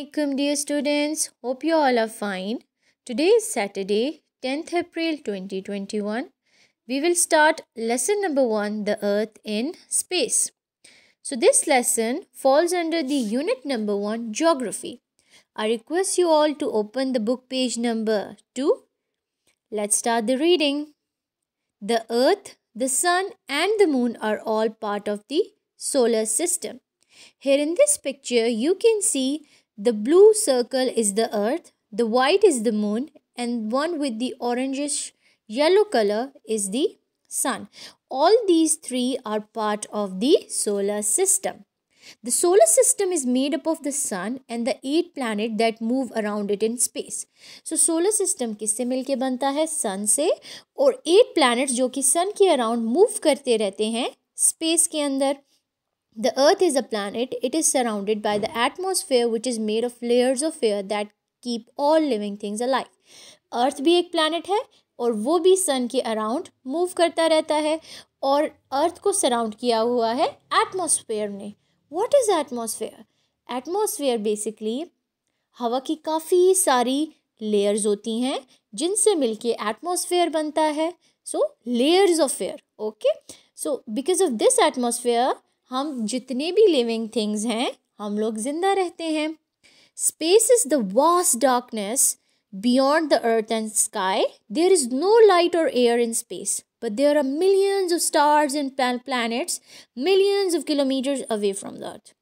Assalamualaikum dear students. Hope you all are fine. Today is Saturday, 10th April 2021. We will start lesson number 1, the earth in space. So this lesson falls under the unit number 1, geography. I request you all to open the book page number 2. Let's start the reading. The earth, the sun and the moon are all part of the solar system. Here in this picture, you can see the blue circle is the earth, the white is the moon, and one with the orangish yellow color is the sun. All these three are part of the solar system. The solar system is made up of the sun and the eight planets that move around it in space. So solar system किससे मिलके बनता है sun से और eight planets जो कि sun के around move करते रहते हैं space के अंदर The Earth is a planet. It is surrounded by the atmosphere, which is made of layers of air that keep all living things alive. अर्थ भी एक प्लानट है और वो भी सन के अराउंड मूव करता रहता है और अर्थ को सराउंड किया हुआ है एटमॉस्फेयर ने what is atmosphere atmosphere basically हवा की काफ़ी सारी लेयर्स होती हैं जिनसे मिलके एटमॉस्फेयर बनता है so layers of air okay so because of this atmosphere हम जितने भी लिविंग थिंग्स हैं हम लोग जिंदा रहते हैं space is the vast darkness beyond the earth and sky there is no light और air in space but there are millions of stars and planets millions of kilometers away from the earth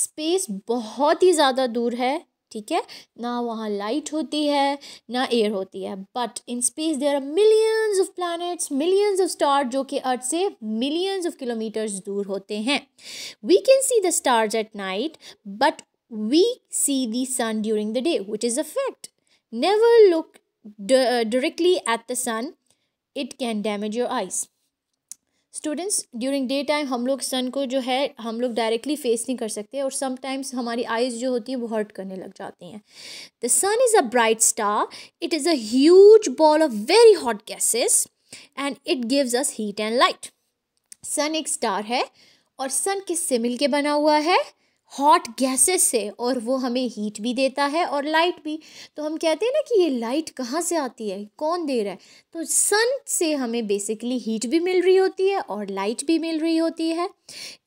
space बहुत ही ज़्यादा दूर है ठीक है ना वहाँ लाइट होती है ना एयर होती है but in space there are millions of planets millions of star जो कि अर्थ से मिलियंस ऑफ किलोमीटर्स दूर होते हैं we can see the stars at night but we see the sun during the day which is a fact never look directly at the sun it can damage your eyes students during day time हम लोग सन को जो है हम लोग directly face नहीं कर सकते और समटाइम्स हमारी आइज़ जो होती हैं वो हर्ट करने लग जाती हैं the sun is a bright star it is a huge ball of very hot gases and it gives us heat and light sun एक स्टार है और सन किस सिमिल के बना हुआ है हॉट गैसेस से और वो हमें हीट भी देता है और लाइट भी तो हम कहते हैं ना कि ये लाइट कहाँ से आती है कौन दे रहा है तो सन से हमें बेसिकली हीट भी मिल रही होती है और लाइट भी मिल रही होती है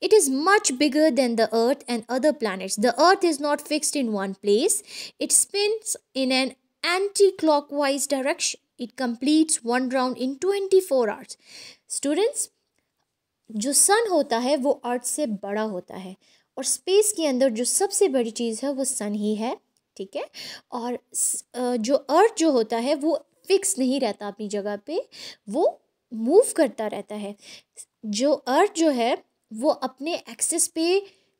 it is much bigger than the earth and other planets the earth is not fixed in one place it spins in an anticlockwise direction it completes one round in twenty four hours students जो sun होता है वो अर्थ से बड़ा होता है और space के अंदर जो सबसे बड़ी चीज़ है वो सन ही है ठीक है और जो अर्थ जो होता है वो फिक्स नहीं रहता अपनी जगह पे वो मूव करता रहता है जो अर्थ जो है वो अपने एक्सेस पे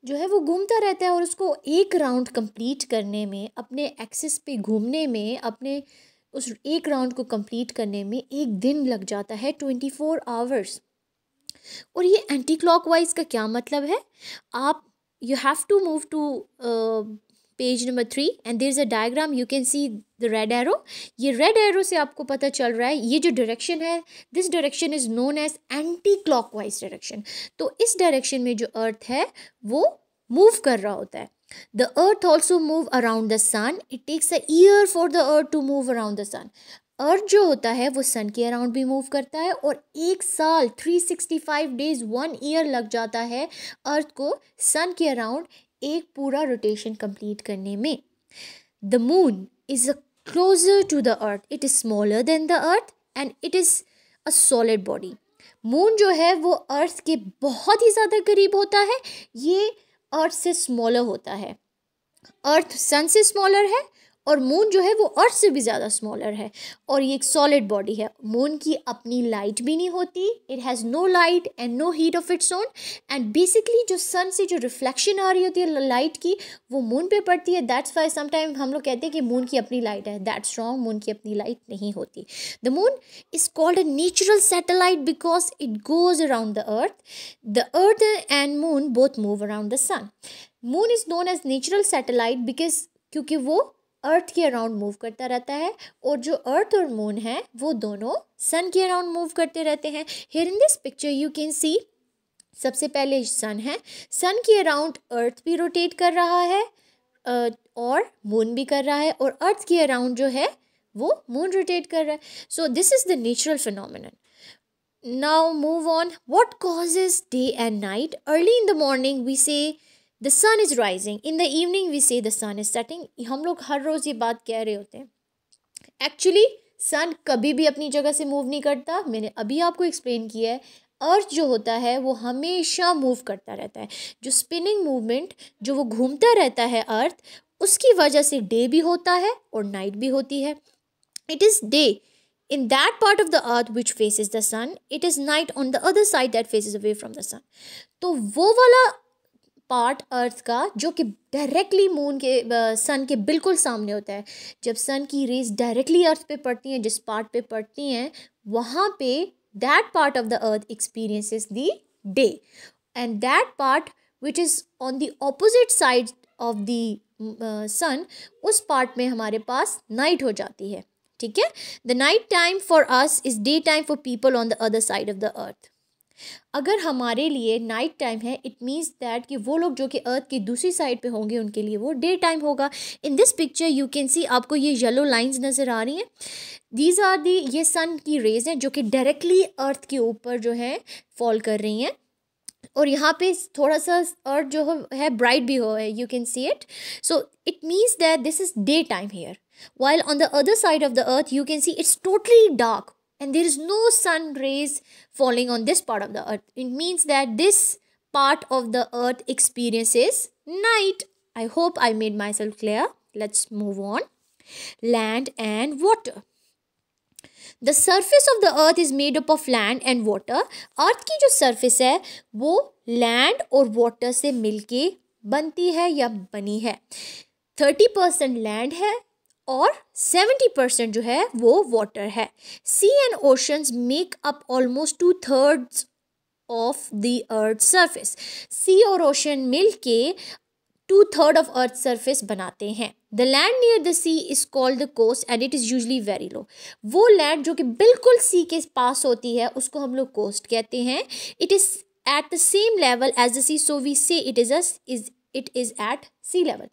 जो है वो घूमता रहता है और उसको एक राउंड कंप्लीट करने में अपने एक्सेस पे घूमने में अपने उस एक राउंड को कंप्लीट करने में एक दिन लग जाता है ट्वेंटी फोर आवर्स और ये एंटी वाइज़ का क्या मतलब है आप you have to move to uh, page number three and there is a diagram you can see the red arrow ये रेड एरो से आपको पता चल रहा है ये जो डायरेक्शन है this direction is known as anticlockwise direction तो इस डायरेक्शन में जो अर्थ है वो मूव कर रहा होता है the earth also move around the sun it takes a year for the earth to move around the sun earth जो होता है वो सन के अराउंड भी मूव करता है और एक साल 365 डेज वन ईयर लग जाता है अर्थ को सन के अराउंड एक पूरा रोटेशन कंप्लीट करने में the moon is a closer to the earth it is smaller than the earth and it is a solid body moon जो है वो अर्थ के बहुत ही ज़्यादा करीब होता है ये अर्थ से स्मॉलर होता है अर्थ सन से स्मॉलर है और मून जो है वो अर्थ से भी ज़्यादा स्मॉलर है और ये एक सॉलिड बॉडी है मून की अपनी लाइट भी नहीं होती it has no light and no heat of its own and basically जो सन से जो रिफ्लेक्शन आ रही होती है लाइट की वो मून पे पड़ती है दैट्स वाई समटाइम हम लोग कहते हैं कि मून की अपनी लाइट है दैट्स रॉन्ग मून की अपनी लाइट नहीं होती the moon is called a natural satellite because it goes around the earth the earth and moon both move around the sun moon is known as natural satellite because क्योंकि वो अर्थ के around move करता रहता है और जो अर्थ और moon है वो दोनों सन के अराउंड मूव करते रहते हैं here in this picture you can see सबसे पहले सन है सन के अराउंड अर्थ भी रोटेट कर रहा है और मून भी कर रहा है और अर्थ के अराउंड जो है वो मून रोटेट कर रहा है so this is the natural phenomenon now move on what causes day and night early in the morning we see the sun is rising in the evening we see the sun is setting हम लोग हर रोज़ ये बात कह रहे होते हैं actually सन कभी भी अपनी जगह से मूव नहीं करता मैंने अभी आपको एक्सप्लेन किया है अर्थ जो होता है वो हमेशा मूव करता रहता है जो स्पिनिंग मूवमेंट जो वो घूमता रहता है अर्थ उसकी वजह से डे भी होता है और नाइट भी होती है it is day in that part of the earth which faces the sun it is night on the other side that faces away from the sun तो वो वाला पार्ट अर्थ का जो कि डायरेक्टली मून के सन के बिल्कुल सामने होता है जब सन की रेज डायरेक्टली अर्थ पे पड़ती हैं जिस पार्ट पे पड़ती हैं वहाँ पे that part of the earth experiences the day and that part which is on the opposite side of the sun उस पार्ट में हमारे पास नाइट हो जाती है ठीक है the night time for us is day time for people on the other side of the earth अगर हमारे लिए नाइट टाइम है इट मीन्स दैट कि वो लोग जो कि अर्थ की दूसरी साइड पे होंगे उनके लिए वो डे टाइम होगा in this picture you can see आपको ये येलो लाइंस नज़र आ रही हैं दीज आर दी ये सन की रेज हैं जो कि डायरेक्टली अर्थ के ऊपर जो है फॉल कर रही हैं और यहाँ पे थोड़ा सा अर्थ जो है ब्राइट भी हो है you can see it so it means that this is day time here while on the other side of the earth you can see it's totally dark and there is no sun rays falling on this part of the earth. It means that this part of the earth experiences night. I hope I made myself clear. Let's move on. Land and water. The surface of the earth is made up of land and water. Earth की जो surface है वो land और water से मिलके बनती है या बनी है Thirty percent land है और 70 परसेंट जो है वो वाटर है sea and oceans make up almost two thirds of the earth surface sea और ओशन मिल के two third of earth surface बनाते हैं the land near the sea is called the coast and it is usually very low वो land जो कि बिल्कुल सी के पास होती है उसको हम लोग कोस्ट कहते हैं it is at the same level as the sea so we say it is is it is at sea level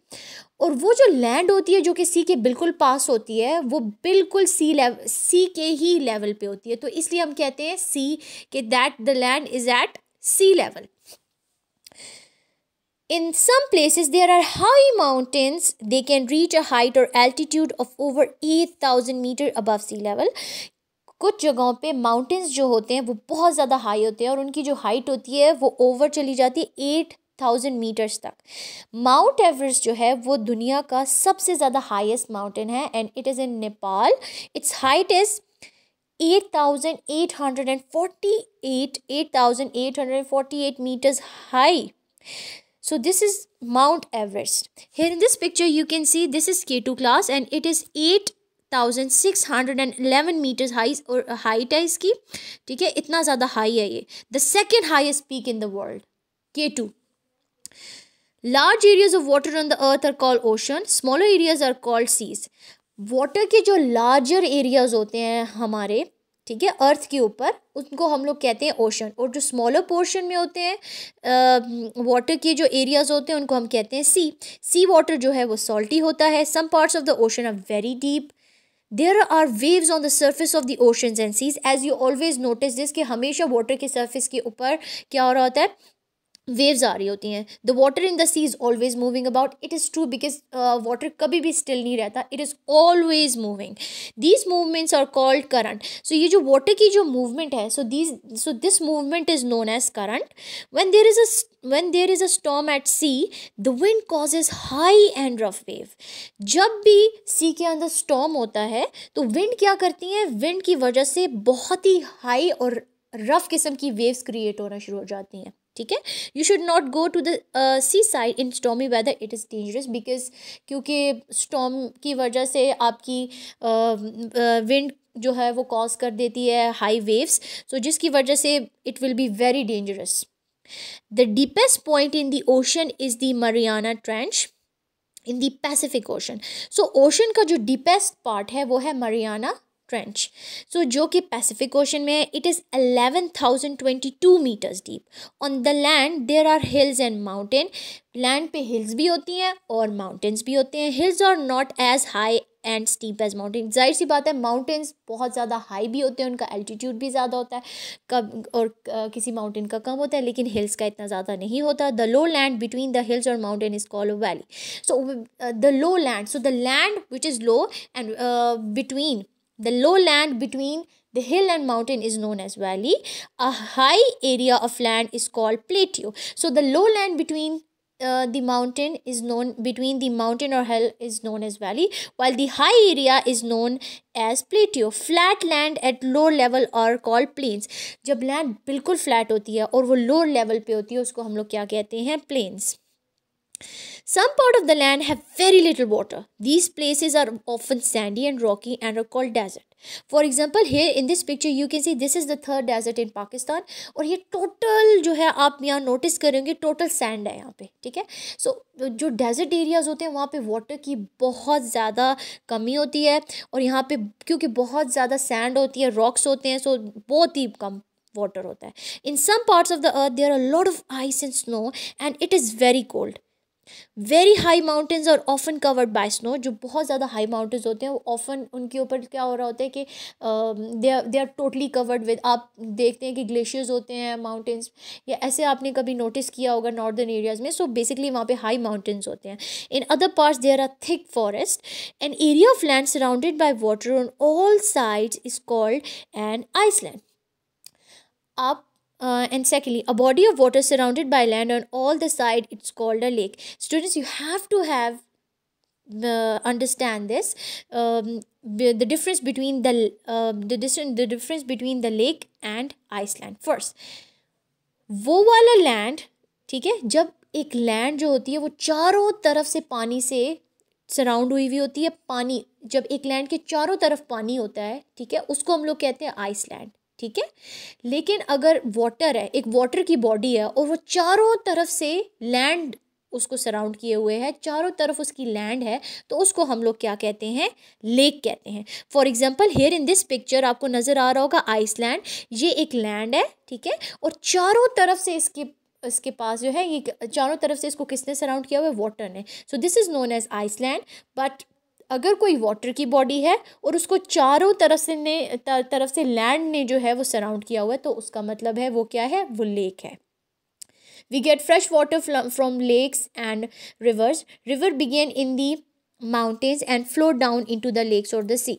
और वो जो लैंड होती है जो कि सी के बिल्कुल पास होती है वो बिल्कुल सी लेव सी के ही लेवल पे होती है तो इसलिए हम कहते हैं सी के that the land is at sea level in some places there are high mountains they can reach a height और altitude of over eight thousand meter above sea level कुछ जगहों पे माउंटेंस जो होते हैं वो बहुत ज़्यादा हाई होते हैं और उनकी जो हाइट होती है वो ओवर चली जाती है एट थाउजेंड मीटर्स तक माउंट एवरेस्ट जो है वो दुनिया का सबसे ज़्यादा हाईएस्ट माउंटेन है and it is in Nepal its height is eight thousand eight hundred and forty eight eight thousand eight hundred and forty eight meters high so this is Mount Everest here in this picture you can see this is K two class and it is eight thousand six hundred and eleven metres high और height है इसकी ठीक है इतना ज़्यादा high है ये the second highest peak in the world K two large areas of water on the earth are called ocean smaller areas are called seas water के जो लार्जर एरियाज होते हैं हमारे ठीक है अर्थ के ऊपर उनको हम लोग कहते हैं ओशन और जो स्मॉलर पोर्शन में होते हैं वाटर के जो एरियाज होते हैं उनको हम कहते हैं सी सी वाटर जो है वो सॉल्टी होता है some parts of the ocean are very deep there are waves on the surface of the oceans and seas as you always notice this कि हमेशा वाटर के सर्फेस के ऊपर क्या हो रहा होता है वेव्स आ रही होती हैं the water in the sea is always moving about it is true because water कभी भी स्टिल नहीं रहता it is always moving these movements are called current so ये जो वाटर की जो मूवमेंट है so these so this movement is known as current when there is a when there is a storm at sea the wind causes high and rough wave जब भी सी के अंदर storm होता है तो विंड क्या करती हैं विंड की वजह से बहुत ही हाई और रफ किस्म की वेव्स क्रिएट होना शुरू हो जाती हैं ठीक है you should not go to the sea side in stormy weather it is dangerous because क्योंकि स्टॉम की वजह से आपकी विंड uh, uh, जो है वो कॉज कर देती है हाई वेव्स सो जिसकी वजह से it will be very dangerous the deepest point in the ocean is the Mariana Trench in the Pacific Ocean so ocean का जो डीपेस्ट पार्ट है वो है मरियाना ट्रेंच सो जो कि पैसिफिक ओशन में है it is eleven thousand twenty two meters deep on the land there are hills and mountain land पे हिल्स भी होती हैं और माउंटेन्स भी होते हैं hills are not as high and steep as mountain जाहिर सी बात है माउंटेन्स बहुत ज़्यादा हाई भी होते हैं उनका एल्टीट्यूड भी ज़्यादा होता है कब और किसी माउंटेन का कम होता है लेकिन हिल्स का इतना ज़्यादा नहीं होता the low land between the hills और mountain is call valley so the low land so the land which is low and between The low land between the hill and mountain is known as valley. A high area of land is called plateau. So the low land between uh, the mountain is known between the mountain or hill is known as valley while the high area is known as plateau flat land at low level are called plains जब land बिल्कुल flat होती है और वो lower level पे होती है उसको हम लोग क्या कहते हैं plains Some part of the land have very little water. These places are often sandy and rocky and are called desert. For example, here in this picture you can see this is the third desert in Pakistan और ये total जो है आप यहाँ notice करेंगे total sand है यहाँ पे ठीक है so जो desert areas होते हैं वहाँ पे water की बहुत ज़्यादा कमी होती है और यहाँ पे क्योंकि बहुत ज़्यादा sand होती है rocks होते हैं so बहुत ही कम वाटर होता है in some parts of the earth there are lot of ice and snow and it is very cold very high mountains और ऑफन कवर्ड बाय स्नो जो बहुत ज़्यादा हाई माउंटेन्स होते हैं ऑफन उनके ऊपर क्या हो रहा होता है कि they are totally covered with आप देखते हैं कि ग्लेशियर्स होते हैं माउंटेन्स या ऐसे आपने कभी नोटिस किया होगा नॉर्दर्न एरियाज़ में सो बेसिकली वहाँ पे हाई माउंटेन्स होते हैं in other part there are thick forest an area of land surrounded by water on all side is called an island आप Uh, and secondly, a body of water surrounded by land on all the side, it's called a lake. Students, you have to have uh, understand this um, the the difference between the uh, the distance the difference between the lake and Iceland. First, वो वाला land, ठीक है जब एक land जो होती है वो चारों तरफ से पानी से सराउंड हुई हुई होती है पानी जब एक लैंड के चारों तरफ पानी होता है ठीक है उसको हम लोग कहते हैं आइसलैंड ठीक है लेकिन अगर वाटर है एक वाटर की बॉडी है और वो चारों तरफ से लैंड उसको सराउंड किए हुए है चारों तरफ उसकी लैंड है तो उसको हम लोग क्या कहते हैं लेक कहते हैं for example here in this picture आपको नज़र आ रहा होगा आइसलैंड ये एक लैंड है ठीक है और चारों तरफ से इसके इसके पास जो है ये चारों तरफ से इसको किसने सराउंड किया हुआ है वाटर ने so this is known as island but अगर कोई वाटर की बॉडी है और उसको चारों तरफ से ने तरफ से लैंड ने जो है वो सराउंड किया हुआ है तो उसका मतलब है वो क्या है वो लेक है we get fresh water from lakes and rivers river begin in the mountains and flow down into the lakes और the sea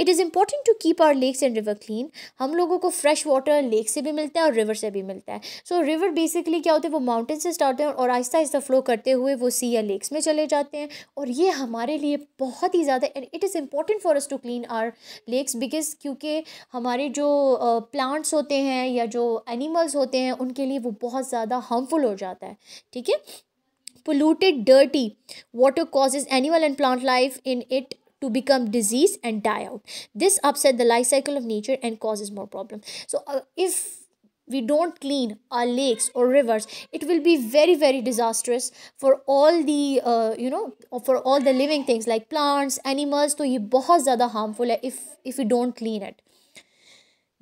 it is important to keep our lakes and river clean हम लोगों को fresh water lake से भी मिलता है और river से भी मिलता है सो रिवर बेसिकली क्या होते हैं वो माउंटेन से स्टार्ट होते हैं और आहिस्ता आहिस्ता फ्लो करते हुए वो सी या लेक्स में चले जाते हैं और ये हमारे लिए बहुत ही ज़्यादा and it is important for us to clean our lakes because क्योंकि हमारे जो प्लांट्स uh, होते हैं या जो एनिमल्स होते हैं उनके लिए वो बहुत ज़्यादा हार्मफुल हो जाता है ठीक है polluted dirty water causes animal and plant life in it to become disease and die out. This upset the life cycle of nature and causes more problems. So uh, if we don't clean our lakes or rivers it will be very very disastrous for all the uh, you know for all the living things like plants animals So it is very harmful if if we don't clean it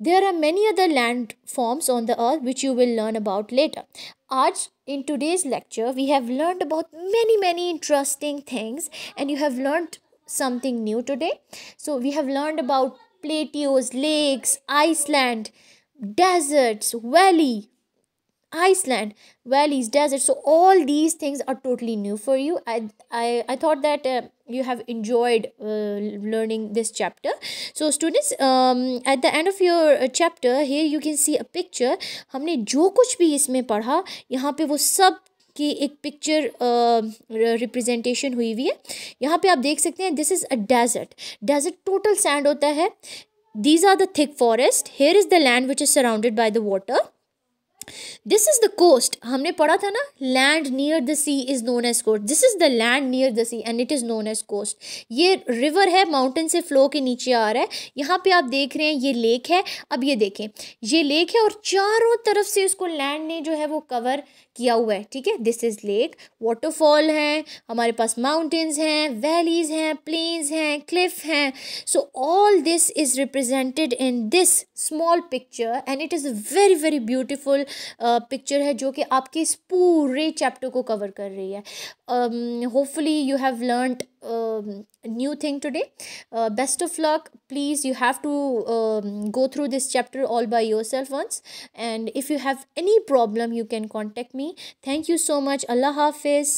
there are many other land forms on the earth which you will learn about later आज in today's lecture we have learned about many many interesting things and you have learned something new today. So we have learned about plateaus, lakes, Iceland, deserts, valley, Iceland, valleys, deserts. So all these things are totally new for you. I I, I thought that uh, you have enjoyed uh, learning this chapter. So students, um, at the end of your uh, chapter here you can see a picture. हमने जो कुछ भी इसमें पढ़ा यहाँ पे वो सब की एक पिक्चर रिप्रेजेंटेशन हुई हुई है यहाँ पे आप देख सकते हैं this is a desert desert total sand होता है these are the thick forest here is the land which is surrounded by the water this is the coast हमने पढ़ा था ना land near the sea is known as coast this is the land near the sea and it is known as coast ये river है mountain से flow के नीचे आ रहा है यहाँ पे आप देख रहे हैं ये लेक है अब ये देखें ये लेक है और चारों तरफ से उसको लैंड ने जो है वो कवर किया हुआ है ठीक है दिस इज़ लेक वाटरफॉल है हमारे पास माउंटेन्स हैं वैलीज़ हैं प्लेन्स हैं क्लिफ हैं so all this is represented in this small picture and it is a very very beautiful picture है जो कि आपके इस पूरे चैप्टर को कवर कर रही है hopefully you have learned new thing today best of luck please you have to go through this chapter all by yourself once and if you have any problem you can contact me me. Thank you so much. Allah Hafiz.